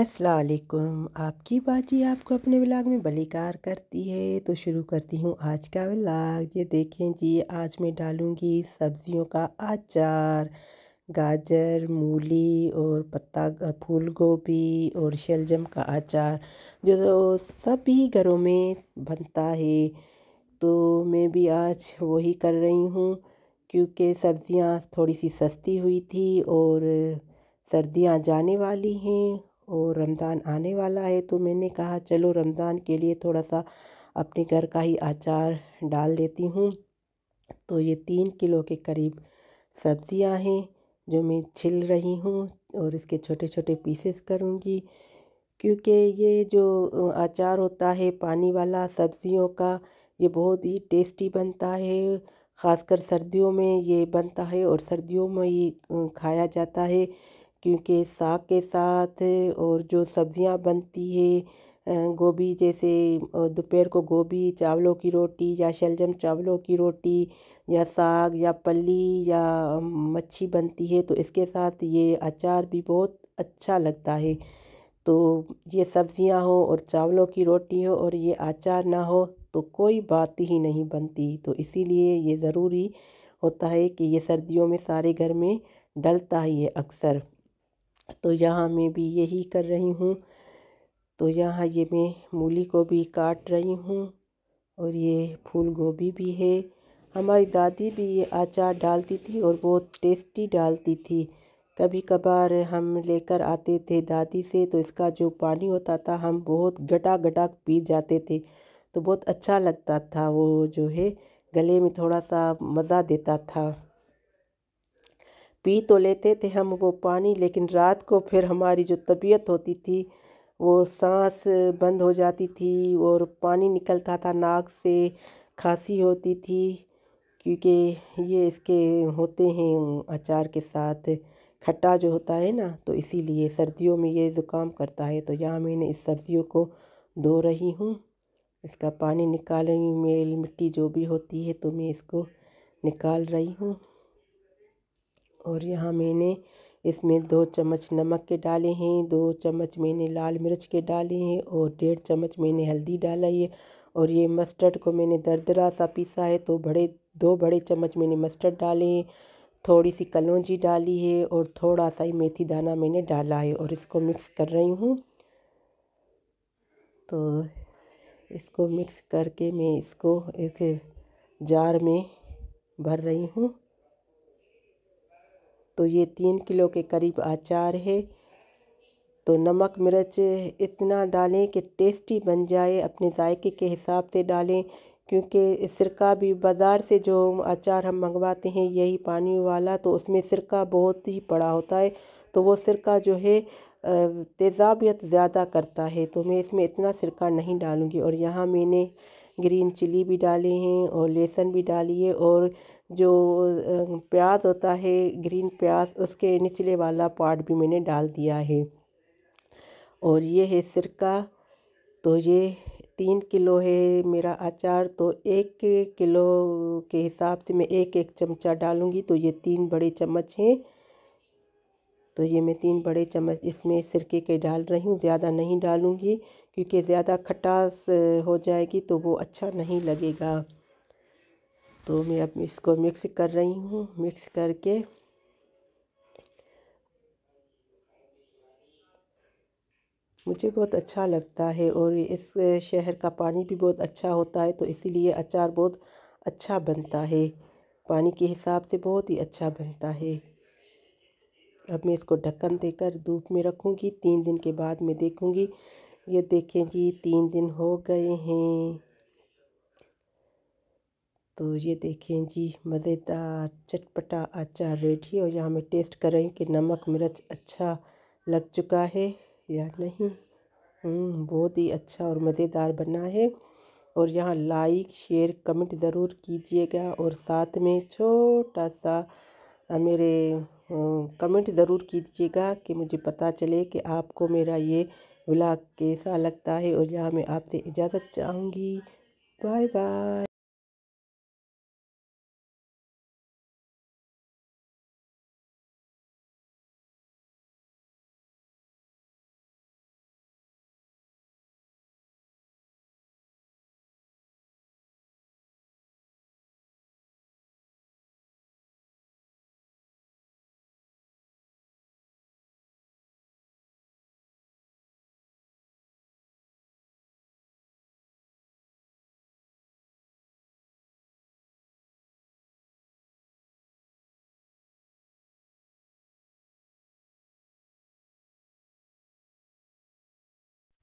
असलकुम आपकी बाजी आपको अपने ब्लाग में बलिकार करती है तो शुरू करती हूँ आज का ब्लाग ये देखें जी आज मैं डालूँगी सब्जियों का अचार गाजर मूली और पत्ता फूल गोभी और शलजम का अचार जो सभी घरों में बनता है तो मैं भी आज वही कर रही हूँ क्योंकि सब्ज़ियाँ थोड़ी सी सस्ती हुई थी और सर्दियाँ जाने वाली हैं और रमज़ान आने वाला है तो मैंने कहा चलो रमज़ान के लिए थोड़ा सा अपने घर का ही अचार डाल देती हूँ तो ये तीन किलो के करीब सब्ज़ियाँ हैं जो मैं छिल रही हूँ और इसके छोटे छोटे पीसेस करूँगी क्योंकि ये जो अचार होता है पानी वाला सब्ज़ियों का ये बहुत ही टेस्टी बनता है ख़ासकर सर्दियों में ये बनता है और सर्दियों में ये खाया जाता है क्योंकि साग के साथ और जो सब्ज़ियाँ बनती है गोभी जैसे दोपहर को गोभी चावलों की रोटी या शलजम चावलों की रोटी या साग या पल्ली या मच्छी बनती है तो इसके साथ ये अचार भी बहुत अच्छा लगता है तो ये सब्ज़ियाँ हो और चावलों की रोटी हो और ये अचार ना हो तो कोई बात ही नहीं बनती तो इसीलिए ये ज़रूरी होता है कि ये सर्दियों में सारे घर में डलता ही है अक्सर तो यहाँ मैं भी यही कर रही हूँ तो यहाँ ये मैं मूली को भी काट रही हूँ और ये फूल गोभी भी है हमारी दादी भी ये अचार डालती थी और बहुत टेस्टी डालती थी कभी कभार हम लेकर आते थे दादी से तो इसका जो पानी होता था हम बहुत गटा गटा पी जाते थे तो बहुत अच्छा लगता था वो जो है गले में थोड़ा सा मज़ा देता था पी तो लेते थे हम वो पानी लेकिन रात को फिर हमारी जो तबीयत होती थी वो सांस बंद हो जाती थी और पानी निकलता था नाक से खांसी होती थी क्योंकि ये इसके होते हैं अचार के साथ खट्टा जो होता है ना तो इसीलिए सर्दियों में ये ज़ुकाम करता है तो यहाँ मैंने इस सब्ज़ियों को धो रही हूँ इसका पानी निकाल रही मेल मिट्टी जो भी होती है तो मैं इसको निकाल रही हूँ और यहाँ मैंने इसमें दो चम्मच नमक के डाले हैं दो चम्मच मैंने लाल मिर्च के डाले हैं और डेढ़ चम्मच मैंने हल्दी डाला है और ये मस्टर्ड को मैंने दरदरा सा पीसा है तो बड़े दो बड़े चम्मच मैंने मस्टर्ड डाले हैं थोड़ी सी कलौजी डाली है और थोड़ा सा ही मेथी दाना मैंने डाला है और इसको मिक्स कर रही हूँ तो इसको मिक्स करके मैं इसको एक जार में भर रही हूँ तो ये तीन किलो के करीब अचार है तो नमक मिर्च इतना डालें कि टेस्टी बन जाए अपने जायके के हिसाब से डालें क्योंकि सिरका भी बाज़ार से जो अचार हम मंगवाते हैं यही पानी वाला तो उसमें सिरका बहुत ही बड़ा होता है तो वो सिरका जो है तेज़ाबियत ज़्यादा करता है तो मैं इसमें इतना सिरका नहीं डालूँगी और यहाँ मैंने ग्रीन चिली भी डाले हैं और लहसुन भी डाली है और जो प्याज होता है ग्रीन प्याज उसके निचले वाला पार्ट भी मैंने डाल दिया है और ये है सिरका तो ये तीन किलो है मेरा अचार तो एक किलो के हिसाब से मैं एक एक चमचा डालूँगी तो ये तीन बड़े चम्मच हैं तो ये मैं तीन बड़े चम्मच इसमें सिरके के डाल रही हूँ ज़्यादा नहीं डालूँगी क्योंकि ज़्यादा खटास हो जाएगी तो वो अच्छा नहीं लगेगा तो मैं अब इसको मिक्स कर रही हूँ मिक्स करके मुझे बहुत अच्छा लगता है और इस शहर का पानी भी बहुत अच्छा होता है तो इसीलिए अचार बहुत अच्छा बनता है पानी के हिसाब से बहुत ही अच्छा बनता है अब मैं इसको ढक्कन देकर धूप में रखूँगी तीन दिन के बाद मैं देखूँगी ये देखें जी तीन दिन हो गए हैं तो ये देखें जी मज़ेदार चटपटा अचार रेडी और यहाँ मैं टेस्ट करें कि नमक मिर्च अच्छा लग चुका है या नहीं हम्म, बहुत ही अच्छा और मज़ेदार बना है और यहाँ लाइक शेयर कमेंट ज़रूर कीजिएगा और साथ में छोटा सा मेरे कमेंट ज़रूर कीजिएगा कि मुझे पता चले कि आपको मेरा ये ब्लाग कैसा लगता है और यहाँ मैं आपसे इजाज़त चाहूँगी बाय बाय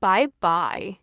Bye bye.